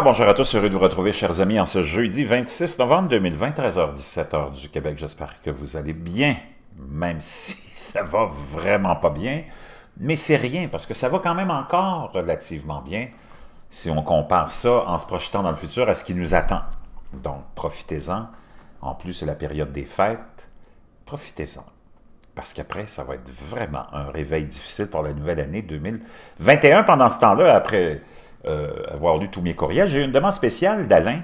bonjour à tous, heureux de vous retrouver, chers amis, en ce jeudi 26 novembre 2020, 13h17 du Québec. J'espère que vous allez bien, même si ça va vraiment pas bien. Mais c'est rien, parce que ça va quand même encore relativement bien si on compare ça en se projetant dans le futur à ce qui nous attend. Donc, profitez-en. En plus, c'est la période des fêtes. Profitez-en. Parce qu'après, ça va être vraiment un réveil difficile pour la nouvelle année 2021. Pendant ce temps-là, après euh, avoir lu tous mes courriels. J'ai une demande spéciale d'Alain,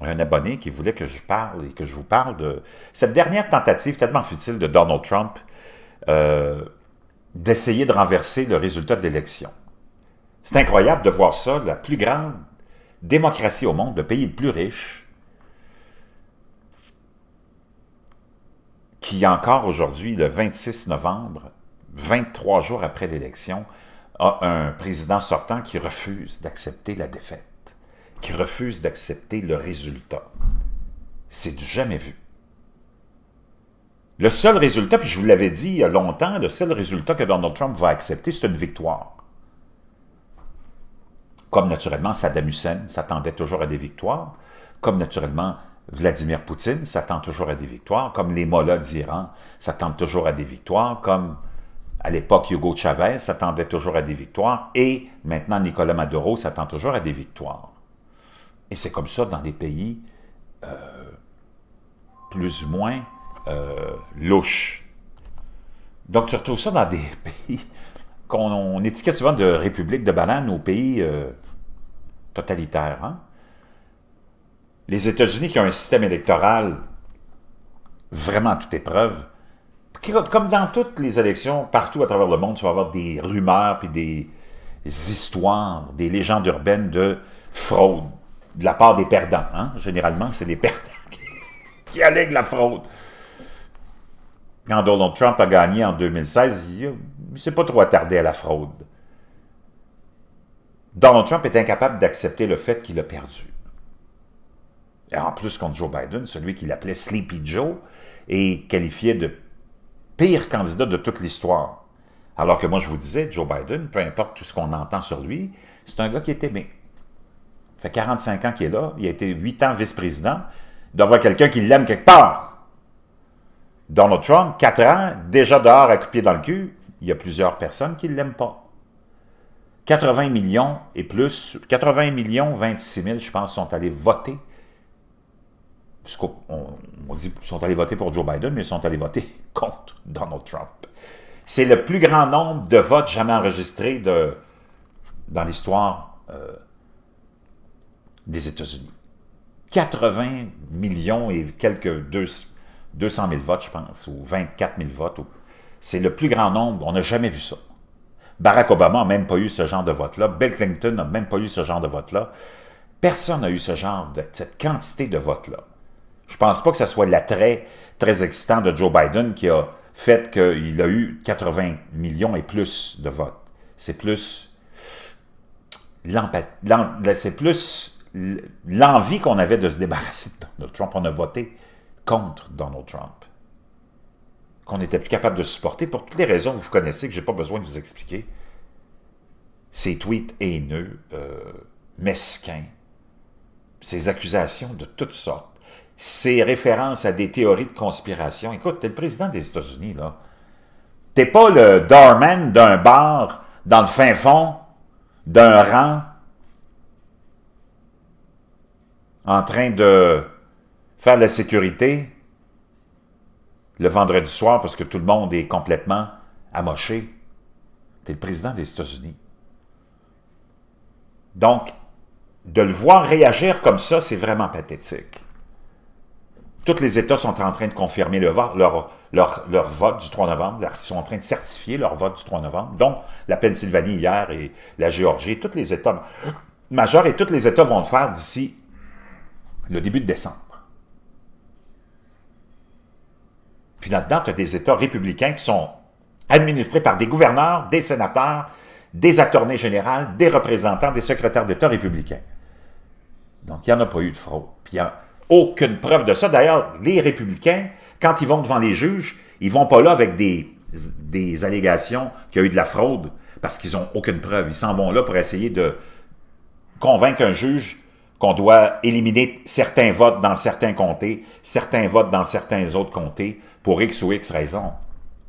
un abonné qui voulait que je parle et que je vous parle de cette dernière tentative tellement futile de Donald Trump euh, d'essayer de renverser le résultat de l'élection. C'est incroyable de voir ça, la plus grande démocratie au monde, le pays le plus riche, qui encore aujourd'hui, le 26 novembre, 23 jours après l'élection, a un président sortant qui refuse d'accepter la défaite, qui refuse d'accepter le résultat. C'est du jamais vu. Le seul résultat, puis je vous l'avais dit il y a longtemps, le seul résultat que Donald Trump va accepter, c'est une victoire. Comme naturellement Saddam Hussein s'attendait toujours à des victoires, comme naturellement Vladimir Poutine s'attend toujours à des victoires, comme les Mollahs d'Iran s'attendent toujours à des victoires, comme à l'époque, Hugo Chavez s'attendait toujours à des victoires et maintenant Nicolas Maduro s'attend toujours à des victoires. Et c'est comme ça dans des pays euh, plus ou moins euh, louches. Donc tu retrouves ça dans des pays qu'on étiquette souvent de république de banane ou pays euh, totalitaires. Hein. Les États-Unis qui ont un système électoral vraiment à toute épreuve, comme dans toutes les élections, partout à travers le monde, tu vas avoir des rumeurs et des histoires, des légendes urbaines de fraude de la part des perdants. Hein. Généralement, c'est des perdants qui, allèguent la fraude. Quand Donald Trump a gagné en 2016, il ne s'est pas trop attardé à la fraude. Donald Trump est incapable d'accepter le fait qu'il a perdu. Et en plus, contre Joe Biden, celui qu'il appelait Sleepy Joe, est qualifié de pire candidat de toute l'histoire. Alors que moi, je vous disais, Joe Biden, peu importe tout ce qu'on entend sur lui, c'est un gars qui est aimé. Ça fait 45 ans qu'il est là, il a été 8 ans vice-président, d'avoir quelqu'un qui l'aime quelque part. Donald Trump, 4 ans, déjà dehors à pied dans le cul, il y a plusieurs personnes qui ne l'aiment pas. 80 millions et plus, 80 millions, 26 000, je pense, sont allés voter puisqu'on dit sont allés voter pour Joe Biden, mais ils sont allés voter contre Donald Trump. C'est le plus grand nombre de votes jamais enregistrés dans l'histoire euh, des États-Unis. 80 millions et quelques 200 000 votes, je pense, ou 24 000 votes. C'est le plus grand nombre, on n'a jamais vu ça. Barack Obama n'a même pas eu ce genre de vote-là. Bill Clinton n'a même pas eu ce genre de vote-là. Personne n'a eu ce genre de, cette quantité de vote-là. Je pense pas que ce soit l'attrait très excitant de Joe Biden qui a fait qu'il a eu 80 millions et plus de votes. C'est plus plus l'envie qu'on avait de se débarrasser de Donald Trump. On a voté contre Donald Trump. Qu'on n'était plus capable de supporter pour toutes les raisons que vous connaissez, que je n'ai pas besoin de vous expliquer. Ces tweets haineux, euh, mesquins, ces accusations de toutes sortes c'est références à des théories de conspiration. Écoute, t'es le président des États-Unis, là. T'es pas le doorman d'un bar dans le fin fond d'un rang en train de faire la sécurité le vendredi soir parce que tout le monde est complètement amoché. T'es le président des États-Unis. Donc, de le voir réagir comme ça, c'est vraiment pathétique tous les États sont en train de confirmer leur, leur, vote du 3 novembre. Ils sont en train de certifier leur vote du 3 novembre, dont la Pennsylvanie hier et la Géorgie. Tous les États majeurs et tous les États vont le faire d'ici le début de décembre. Puis là-dedans, tu as des États républicains qui sont administrés par des gouverneurs, des sénateurs, des attornés généraux, des représentants, des secrétaires d'État républicains. Donc, il n'y en a pas eu de fraude. Puis, aucune preuve de ça. D'ailleurs, les républicains, quand ils vont devant les juges, ils vont pas là avec des, des allégations qu'il y a eu de la fraude parce qu'ils n'ont aucune preuve. Ils s'en vont là pour essayer de convaincre un juge qu'on doit éliminer certains votes dans certains comtés, certains votes dans certains autres comtés pour X ou X raisons.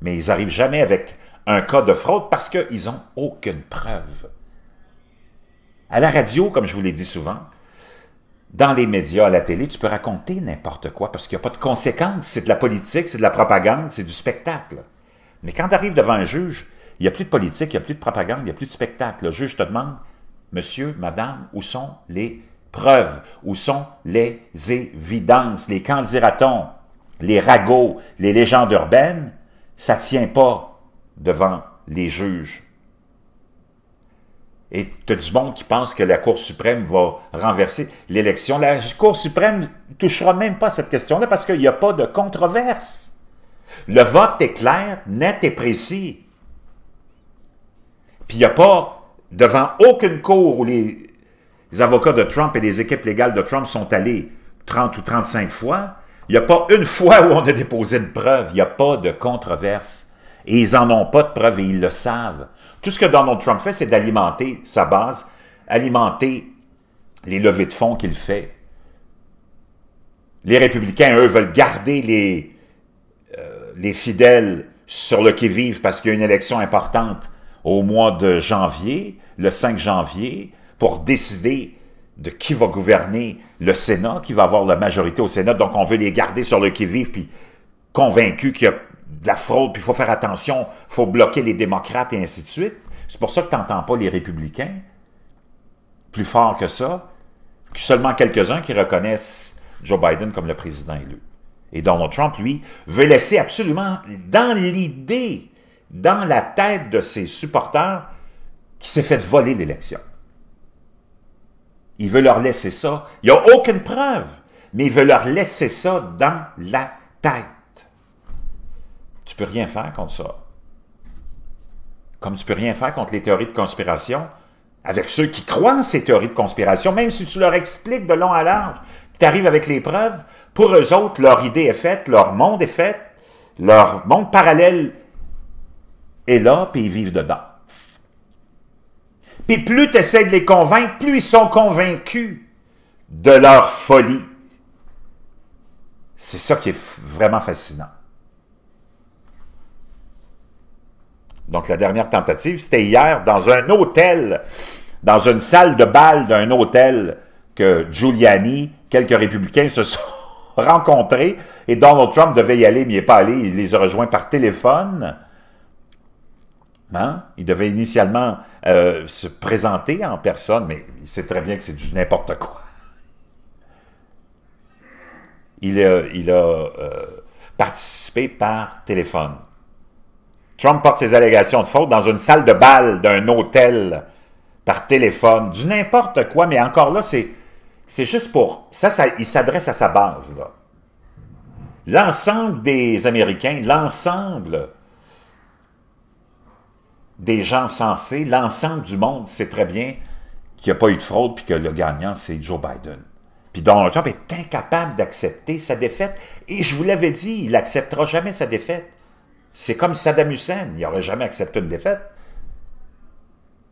Mais ils arrivent jamais avec un cas de fraude parce qu'ils n'ont aucune preuve. À la radio, comme je vous l'ai dit souvent, dans les médias, à la télé, tu peux raconter n'importe quoi parce qu'il n'y a pas de conséquences. C'est de la politique, c'est de la propagande, c'est du spectacle. Mais quand tu arrives devant un juge, il n'y a plus de politique, il n'y a plus de propagande, il n'y a plus de spectacle. Le juge te demande, monsieur, madame, où sont les preuves? Où sont les évidences? Les candidats-t-on les ragots, les légendes urbaines, ça ne tient pas devant les juges. Et tu as du monde qui pense que la Cour suprême va renverser l'élection. La Cour suprême ne touchera même pas cette question-là parce qu'il n'y a pas de controverse. Le vote est clair, net et précis. Puis il n'y a pas, devant aucune cour où les, avocats de Trump et les équipes légales de Trump sont allés 30 ou 35 fois, il n'y a pas une fois où on a déposé une preuve, il n'y a pas de controverse. Et ils n'en ont pas de preuve et ils le savent. Tout ce que Donald Trump fait, c'est d'alimenter sa base, alimenter les levées de fonds qu'il fait. Les républicains, eux, veulent garder les, euh, les fidèles sur le qui-vive parce qu'il y a une élection importante au mois de janvier, le 5 janvier, pour décider de qui va gouverner le Sénat, qui va avoir la majorité au Sénat. Donc, on veut les garder sur le qui-vive, puis convaincus qu'il y a de la fraude, puis il faut faire attention, il faut bloquer les démocrates et ainsi de suite. C'est pour ça que tu n'entends pas les républicains plus fort que ça, que seulement quelques-uns qui reconnaissent Joe Biden comme le président élu. Et Donald Trump, lui, veut laisser absolument dans l'idée, dans la tête de ses supporters, qu'il s'est fait voler l'élection. Il veut leur laisser ça. Il n'y a aucune preuve, mais il veut leur laisser ça dans la tête peux rien faire contre ça. Comme tu peux rien faire contre les théories de conspiration, avec ceux qui croient en ces théories de conspiration, même si tu leur expliques de long à large, tu arrives avec les preuves, pour eux autres, leur idée est faite, leur monde est fait, leur monde parallèle est là, puis ils vivent dedans. Puis plus tu essaies de les convaincre, plus ils sont convaincus de leur folie. C'est ça qui est vraiment fascinant. Donc, la dernière tentative, c'était hier dans un hôtel, dans une salle de bal d'un hôtel que Giuliani, quelques républicains se sont rencontrés et Donald Trump devait y aller, mais il est pas allé. Il les a rejoints par téléphone. Hein? Il devait initialement euh, se présenter en personne, mais il sait très bien que c'est du n'importe quoi. Il a, il a euh, participé par téléphone. Trump porte ses allégations de faute dans une salle de bal d'un hôtel par téléphone, du n'importe quoi, mais encore là, c'est, c'est juste pour... Ça, ça il s'adresse à sa base, là. L'ensemble des Américains, l'ensemble des gens sensés, l'ensemble du monde sait très bien qu'il n'y a pas eu de fraude puis que le gagnant, c'est Joe Biden. Puis Donald Trump est incapable d'accepter sa défaite. Et je vous l'avais dit, il n'acceptera jamais sa défaite. C'est comme Saddam Hussein, il n'aurait jamais accepté une défaite.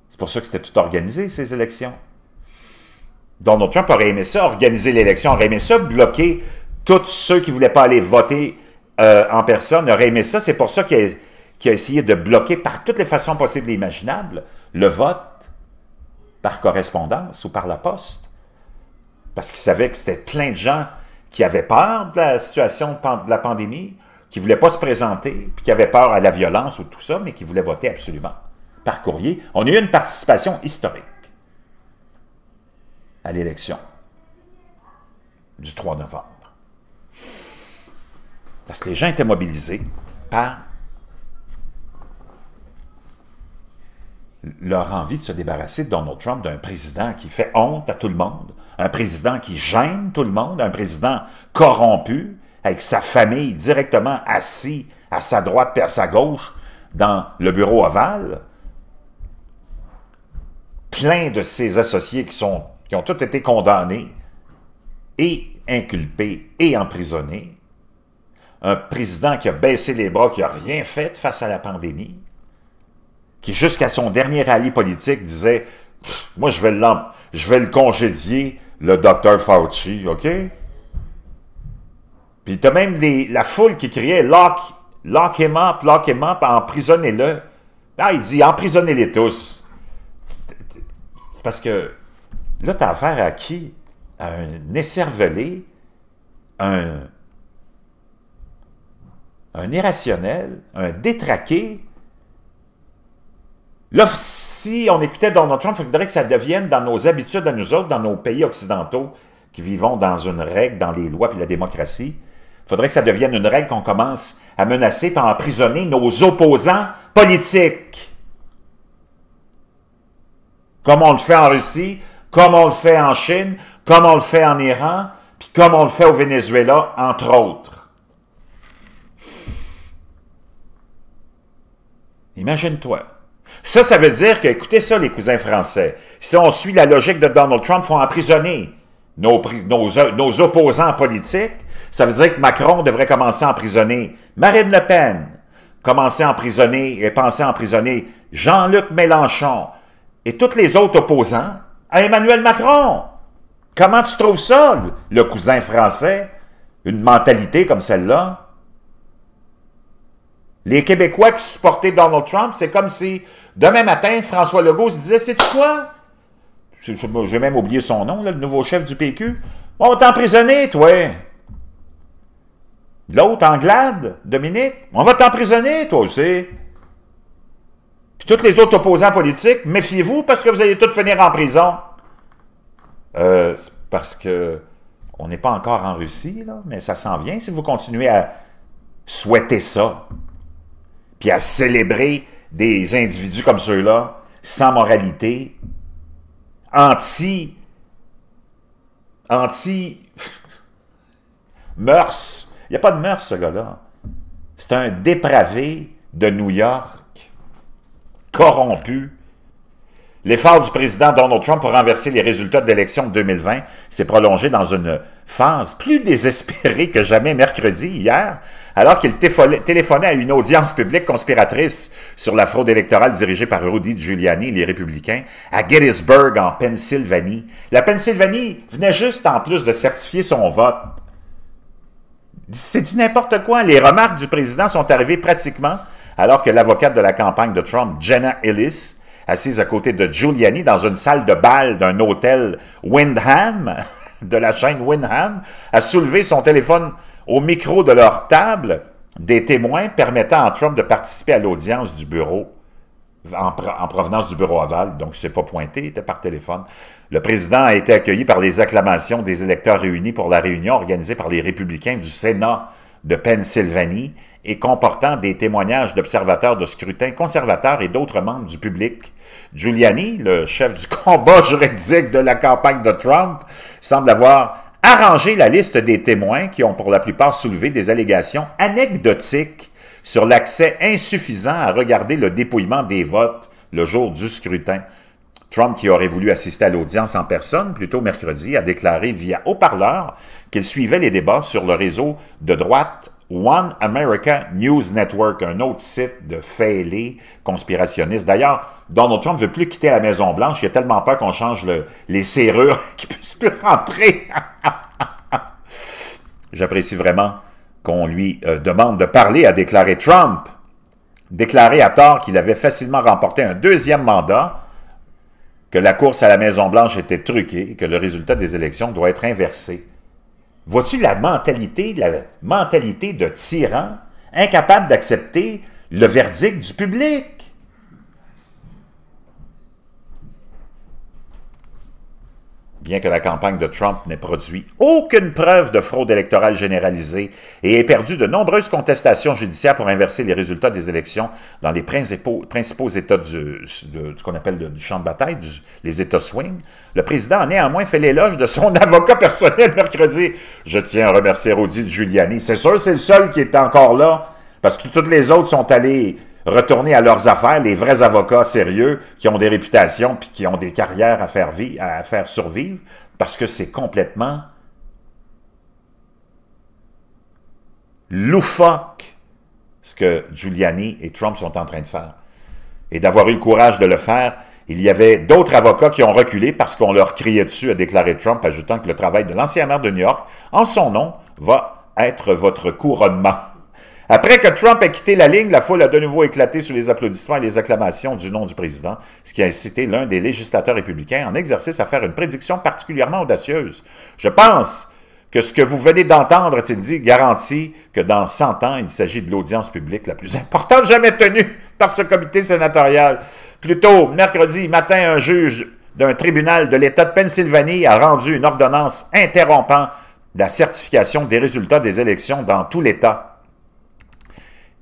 C'est pour ça que c'était tout organisé, ces élections. Donald Trump aurait aimé ça, organiser l'élection, aurait aimé ça, bloquer tous ceux qui ne voulaient pas aller voter euh, en personne, aurait aimé ça. C'est pour ça qu'il a, a, essayé de bloquer par toutes les façons possibles et imaginables le vote par correspondance ou par la poste. Parce qu'il savait que c'était plein de gens qui avaient peur de la situation de la pandémie, qui ne voulait pas se présenter, puis qui avait peur à la violence ou tout ça, mais qui voulait voter absolument par courrier. On a eu une participation historique à l'élection du 3 novembre. Parce que les gens étaient mobilisés par leur envie de se débarrasser de Donald Trump, d'un président qui fait honte à tout le monde, un président qui gêne tout le monde, un président corrompu, avec sa famille directement assis à sa droite et à sa gauche dans le bureau ovale. Plein de ses associés qui, sont, qui ont tous été condamnés et inculpés et emprisonnés. Un président qui a baissé les bras, qui n'a rien fait face à la pandémie, qui jusqu'à son dernier rallye politique disait « Moi, je vais, je vais le congédier, le docteur Fauci, OK? » Puis t'as même la foule qui criait « Lock, lock him up, lock him up, emprisonnez-le ah, ». Là, il dit « Emprisonnez-les tous ». C'est parce que là, as affaire à qui? À un écervelé, un, un irrationnel, un détraqué, Là, si on écoutait Donald Trump, il faudrait que ça devienne dans nos habitudes à nous autres, dans nos pays occidentaux, qui vivons dans une règle, dans les lois puis la démocratie, il faudrait que ça devienne une règle qu'on commence à menacer par emprisonner nos opposants politiques. Comme on le fait en Russie, comme on le fait en Chine, comme on le fait en Iran, puis comme on le fait au Venezuela, entre autres. Imagine-toi. Ça, ça veut dire que, écoutez ça, les cousins français, si on suit la logique de Donald Trump, il faut emprisonner nos, nos, nos opposants politiques, ça veut dire que Macron devrait commencer à emprisonner Marine Le Pen, commencer à emprisonner et penser à emprisonner Jean-Luc Mélenchon et tous les autres opposants à Emmanuel Macron. Comment tu trouves ça, le cousin français, une mentalité comme celle-là? Les Québécois qui supportaient Donald Trump, c'est comme si, demain matin, François Legault se disait, c'est quoi? J'ai même oublié son nom, le nouveau chef du PQ. On t'a emprisonné, toi. L'autre, Anglade, Dominique, on va t'emprisonner, toi aussi. Puis tous les autres opposants politiques, méfiez-vous parce que vous allez tous finir en prison. Euh, parce que on n'est pas encore en Russie, mais ça s'en vient si vous continuez à souhaiter ça. Puis à célébrer des individus comme ceux-là, sans moralité, anti... anti... mœurs, il n'y a pas de mœurs, ce gars-là. C'est un dépravé de New York, corrompu. L'effort du président Donald Trump pour renverser les résultats de l'élection de 2020 s'est prolongé dans une phase plus désespérée que jamais mercredi, hier, alors qu'il téléphonait à une audience publique conspiratrice sur la fraude électorale dirigée par Rudy Giuliani et les Républicains à Gettysburg, en Pennsylvanie. La Pennsylvanie venait juste en plus de certifier son vote c'est du n'importe quoi. Les remarques du président sont arrivées pratiquement alors que l'avocate de la campagne de Trump, Jenna Ellis, assise à côté de Giuliani dans une salle de bal d'un hôtel Windham, de la chaîne Windham, a soulevé son téléphone au micro de leur table des témoins permettant à Trump de participer à l'audience du bureau en, provenance du bureau aval, donc c'est pas pointé, il était par téléphone. Le président a été accueilli par les acclamations des électeurs réunis pour la réunion organisée par les républicains du Sénat de Pennsylvanie et comportant des témoignages d'observateurs de scrutin conservateurs et d'autres membres du public. Giuliani, le chef du combat juridique de la campagne de Trump, semble avoir arrangé la liste des témoins qui ont pour la plupart soulevé des allégations anecdotiques sur l'accès insuffisant à regarder le dépouillement des votes le jour du scrutin. Trump, qui aurait voulu assister à l'audience en personne, plutôt mercredi, a déclaré via haut-parleur qu'il suivait les débats sur le réseau de droite One America News Network, un autre site de fêlés conspirationnistes. D'ailleurs, Donald Trump ne veut plus quitter la Maison-Blanche. Il a tellement peur qu'on change les serrures qu'il ne puisse plus rentrer. J'apprécie vraiment qu'on lui euh, demande de parler, a déclaré Trump, déclaré à tort qu'il avait facilement remporté un deuxième mandat, que la course à la Maison-Blanche était truquée que le résultat des élections doit être inversé. Vois-tu la mentalité, la mentalité de tyran incapable d'accepter le verdict du public? bien que la campagne de Trump n'ait produit aucune preuve de fraude électorale généralisée et ait perdu de nombreuses contestations judiciaires pour inverser les résultats des élections dans les principaux, États du, de, ce qu'on appelle du champ de bataille, les États swing, le président a néanmoins fait l'éloge de son avocat personnel mercredi. Je tiens à remercier Rudy Giuliani. C'est sûr, c'est le seul qui est encore là, parce que toutes les autres sont allés retourner à leurs affaires, les vrais avocats sérieux qui ont des réputations puis qui ont des carrières à faire, vivre, à faire survivre, parce que c'est complètement loufoque ce que Giuliani et Trump sont en train de faire. Et d'avoir eu le courage de le faire, il y avait d'autres avocats qui ont reculé parce qu'on leur criait dessus, a déclaré Trump, ajoutant que le travail de l'ancien maire de New York, en son nom, va être votre couronnement. Après que Trump ait quitté la ligne, la foule a de nouveau éclaté sous les applaudissements et les acclamations du nom du président, ce qui a incité l'un des législateurs républicains en exercice à faire une prédiction particulièrement audacieuse. Je pense que ce que vous venez d'entendre, a-t-il dit, garantit que dans 100 ans, il s'agit de l'audience publique la plus importante jamais tenue par ce comité sénatorial. Plus tôt, mercredi matin, un juge d'un tribunal de l'État de Pennsylvanie a rendu une ordonnance interrompant la certification des résultats des élections dans tout l'État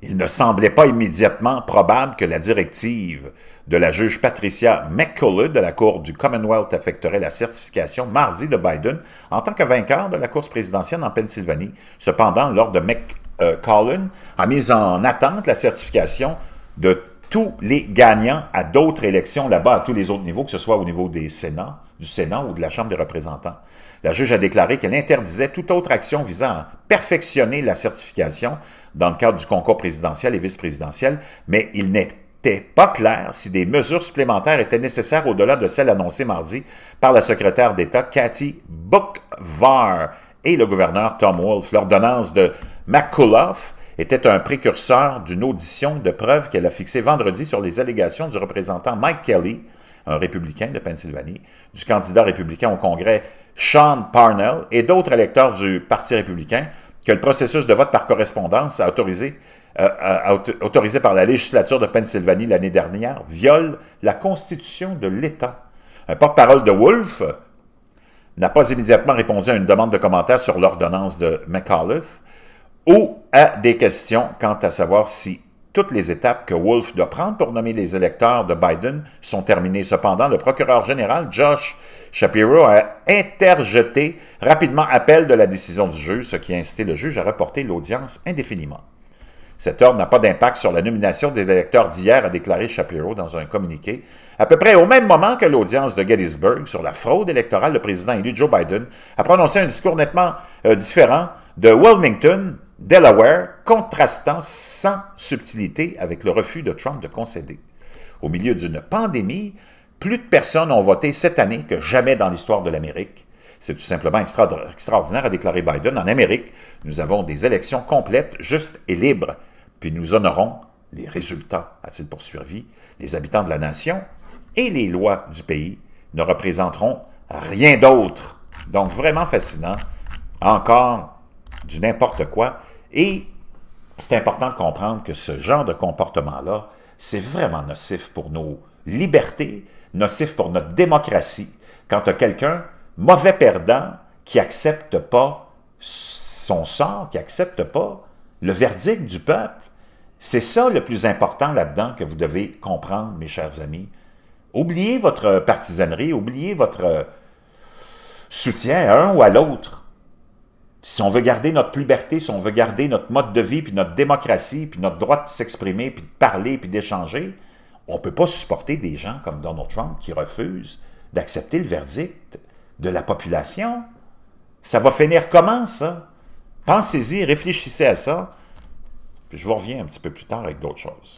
il ne semblait pas immédiatement probable que la directive de la juge Patricia McCullough de la Cour du Commonwealth affecterait la certification mardi de Biden en tant que vainqueur de la course présidentielle en Pennsylvanie. Cependant, lors de McCullough a mis en attente la certification de tous les gagnants à d'autres élections là-bas, à tous les autres niveaux, que ce soit au niveau des Sénats, du Sénat ou de la Chambre des représentants. La juge a déclaré qu'elle interdisait toute autre action visant à perfectionner la certification dans le cadre du concours présidentiel et vice-présidentiel, mais il n'était pas clair si des mesures supplémentaires étaient nécessaires au-delà de celles annoncées mardi par la secrétaire d'État Cathy Buchvar et le gouverneur Tom Wolf. L'ordonnance de McCulloch était un précurseur d'une audition de preuves qu'elle a fixée vendredi sur les allégations du représentant Mike Kelly, un républicain de Pennsylvanie, du candidat républicain au Congrès Sean Parnell et d'autres électeurs du Parti républicain que le processus de vote par correspondance a autorisé, euh, autorisé par la législature de Pennsylvanie l'année dernière viole la constitution de l'État. Un porte-parole de Wolf n'a pas immédiatement répondu à une demande de commentaire sur l'ordonnance de McAuliffe, ou à des questions quant à savoir si toutes les étapes que Wolf doit prendre pour nommer les électeurs de Biden sont terminées. Cependant, le procureur général Josh Shapiro a interjeté rapidement appel de la décision du juge, ce qui a incité le juge à reporter l'audience indéfiniment. Cet ordre n'a pas d'impact sur la nomination des électeurs d'hier, a déclaré Shapiro dans un communiqué, à peu près au même moment que l'audience de Gettysburg sur la fraude électorale. Le président élu Joe Biden a prononcé un discours nettement euh, différent de Wilmington, Delaware, contrastant sans subtilité avec le refus de Trump de concéder. Au milieu d'une pandémie, plus de personnes ont voté cette année que jamais dans l'histoire de l'Amérique. C'est tout simplement extraordinaire, a déclaré Biden. En Amérique, nous avons des élections complètes, justes et libres, puis nous honorons les résultats, a-t-il poursuivi. Les habitants de la nation et les lois du pays ne représenteront rien d'autre. Donc, vraiment fascinant. Encore du n'importe quoi. Et c'est important de comprendre que ce genre de comportement-là, c'est vraiment nocif pour nos libertés, nocif pour notre démocratie. Quand à quelqu'un, mauvais perdant, qui accepte pas son sort, qui accepte pas le verdict du peuple, c'est ça le plus important là-dedans que vous devez comprendre, mes chers amis. Oubliez votre partisanerie, oubliez votre soutien à un ou à l'autre si on veut garder notre liberté, si on veut garder notre mode de vie, puis notre démocratie, puis notre droit de s'exprimer, puis de parler, puis d'échanger, on ne peut pas supporter des gens comme Donald Trump qui refusent d'accepter le verdict de la population. Ça va finir comment, ça? Pensez-y, réfléchissez à ça. Puis je vous reviens un petit peu plus tard avec d'autres choses.